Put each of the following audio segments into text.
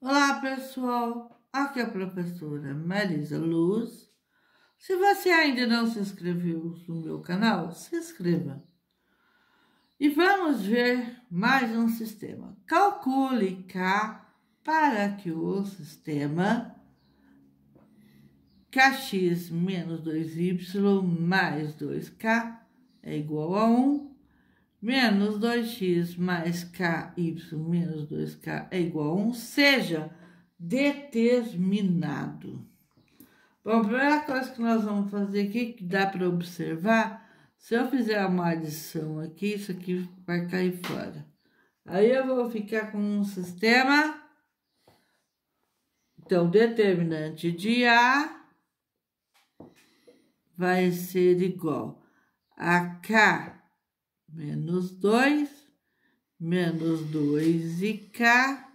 Olá pessoal, aqui é a professora Marisa Luz. Se você ainda não se inscreveu no meu canal, se inscreva. E vamos ver mais um sistema. Calcule K para que o sistema KX menos 2Y mais 2K é igual a 1 menos 2x mais ky menos 2k é igual a 1, seja determinado. Bom, a primeira coisa que nós vamos fazer aqui, que dá para observar, se eu fizer uma adição aqui, isso aqui vai cair fora. Aí eu vou ficar com um sistema, então, determinante de A vai ser igual a K menos 2, menos 2 e K.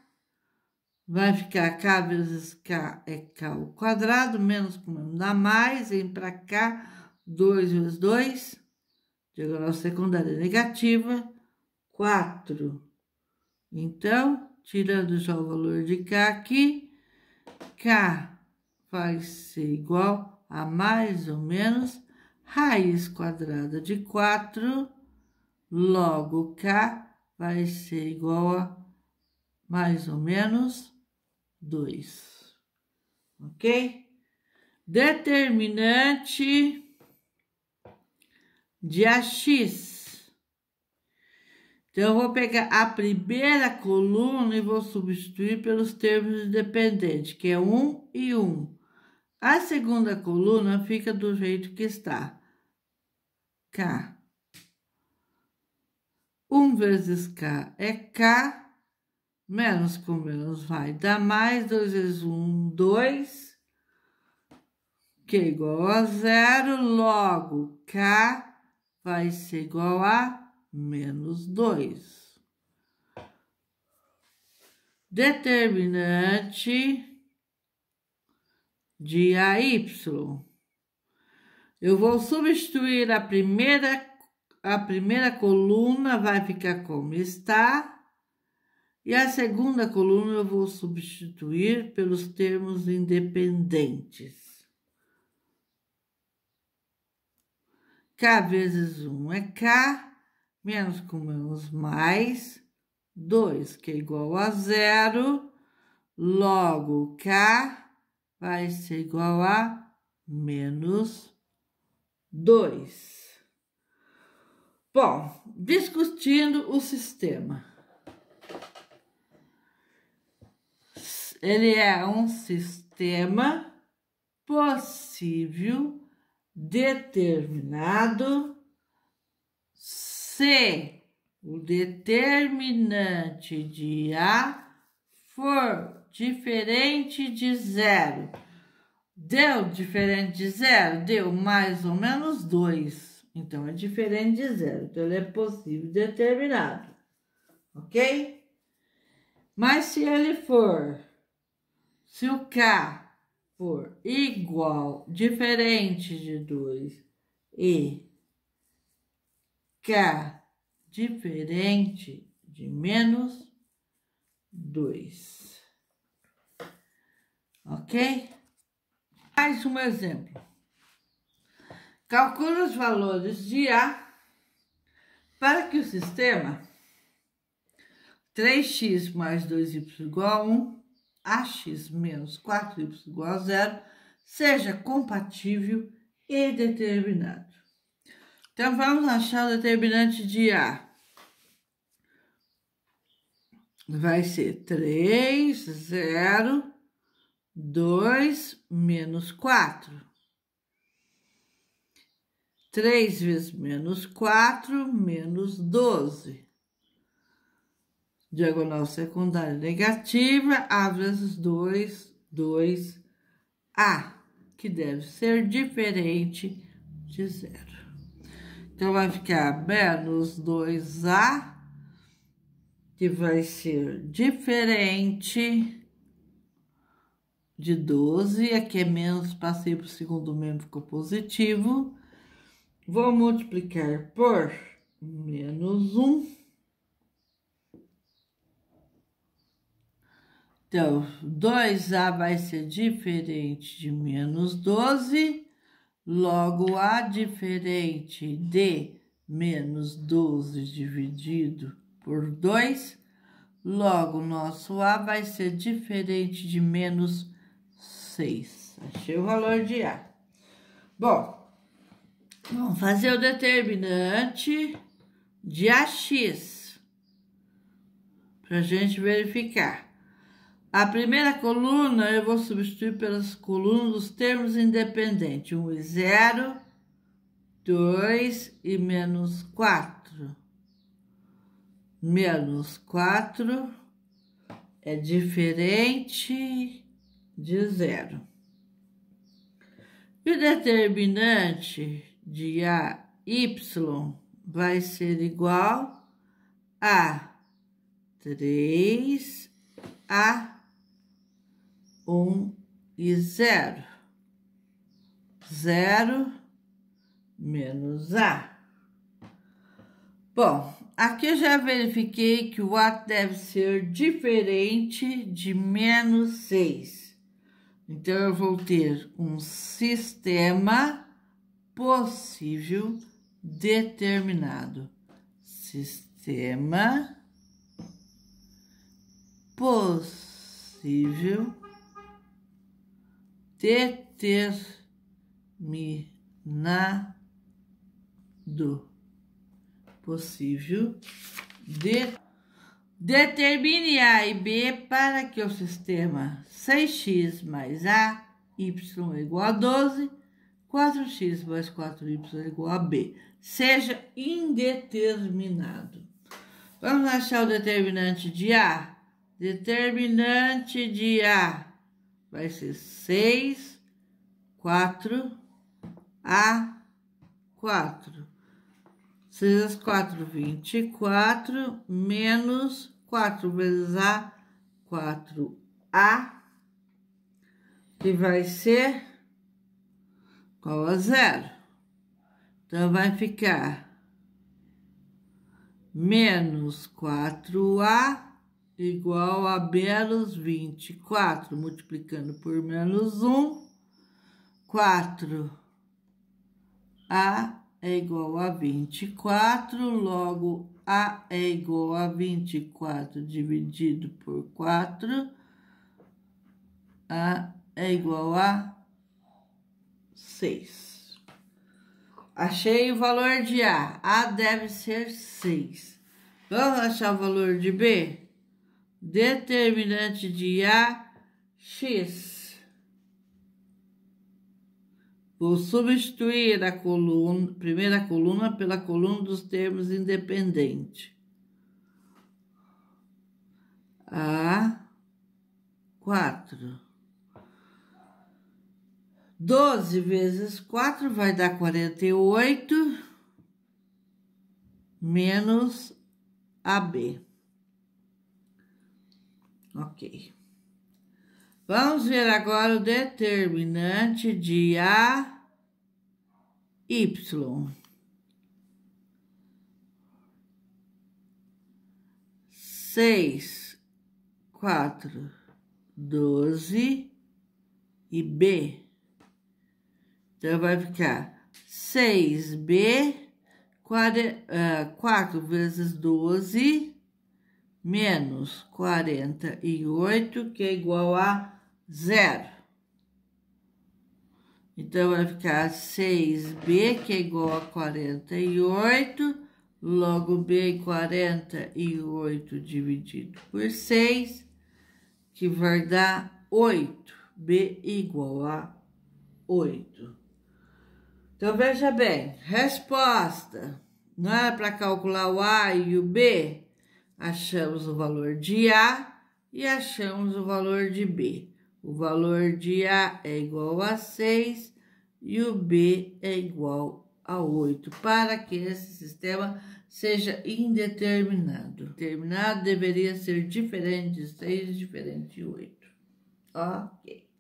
Vai ficar K vezes K é K ao quadrado, menos com menos dá mais, vem para cá, 2 vezes 2, diagonal secundária negativa, 4. Então, tirando já o valor de K aqui, K vai ser igual a mais ou menos raiz quadrada de 4 Logo, K vai ser igual a mais ou menos 2. Ok? Determinante de AX. Então, eu vou pegar a primeira coluna e vou substituir pelos termos independentes, que é 1 um e 1. Um. A segunda coluna fica do jeito que está. K 1 vezes K é K, menos com menos vai dar mais 2 vezes 1, 2, que é igual a zero, logo K vai ser igual a menos 2. Determinante de AY. Eu vou substituir a primeira a primeira coluna vai ficar como está, e a segunda coluna eu vou substituir pelos termos independentes. K vezes 1 é K, menos com menos mais, 2, que é igual a zero, logo K vai ser igual a menos 2. Bom, discutindo o sistema. Ele é um sistema possível, determinado, se o determinante de A for diferente de zero. Deu diferente de zero? Deu mais ou menos dois então, é diferente de zero. Então, ele é possível determinado. Ok? Mas se ele for, se o K for igual, diferente de 2 e K diferente de menos 2. Ok? Mais um exemplo. Calcule os valores de A para que o sistema 3x mais 2y igual a 1, ax menos 4y igual a 0, seja compatível e determinado. Então, vamos achar o determinante de A. Vai ser 3, 0, 2, menos 4 3 vezes menos 4, menos 12. Diagonal secundária negativa, A vezes 2, 2A, que deve ser diferente de zero. Então, vai ficar menos 2A, que vai ser diferente de 12. Aqui é menos, passei para o segundo membro, ficou positivo Vou multiplicar por menos um. Então, 2A vai ser diferente de menos 12, logo A diferente de menos 12 dividido por 2, logo nosso A vai ser diferente de menos 6. Achei o valor de A. Bom, Vamos fazer o determinante de AX para a gente verificar. A primeira coluna eu vou substituir pelas colunas dos termos independentes, 1 e 0, 2 e menos 4. Menos 4 é diferente de zero. E o determinante de AY vai ser igual a 3 a 1 e 0. 0 menos A. Bom, aqui eu já verifiquei que o A deve ser diferente de menos 6. Então, eu vou ter um sistema possível determinado sistema possível determinado possível de determine A e B para que o sistema 6x mais A y igual a 12 4x mais 4y é igual a b, seja indeterminado. Vamos achar o determinante de A. Determinante de A vai ser 6, 4, A, 4. 6, 4, 24, menos 4 vezes A, 4A, que vai ser igual a zero. Então, vai ficar menos 4A igual a menos 24, multiplicando por menos 1, 4. A é igual a 24, logo A é igual a 24 dividido por 4. A é igual a 6. Achei o valor de A. A deve ser 6. Vamos achar o valor de B? Determinante de A, X. Vou substituir a coluna, primeira coluna pela coluna dos termos independente. A, 4. 12 vezes 4 vai dar 48 menos AB. Ok. Vamos ver agora o determinante de A, Y. Seis, quatro, doze e B. Então, vai ficar 6B, 4, ah, vezes 12, menos 48, que é igual a zero. Então, vai ficar 6B, que é igual a 48, logo B, 48 dividido por 6, que vai dar 8. B igual a 8. Então, veja bem, resposta, não é para calcular o A e o B, achamos o valor de A e achamos o valor de B. O valor de A é igual a 6 e o B é igual a 8, para que esse sistema seja indeterminado. Determinado deveria ser diferente de 6 e diferente de 8. Ok.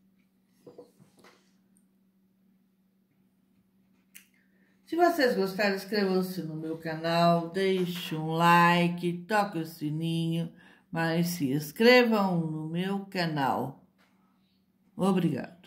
Se vocês gostaram, inscrevam-se no meu canal, deixe um like, toque o sininho, mas se inscrevam no meu canal. Obrigado.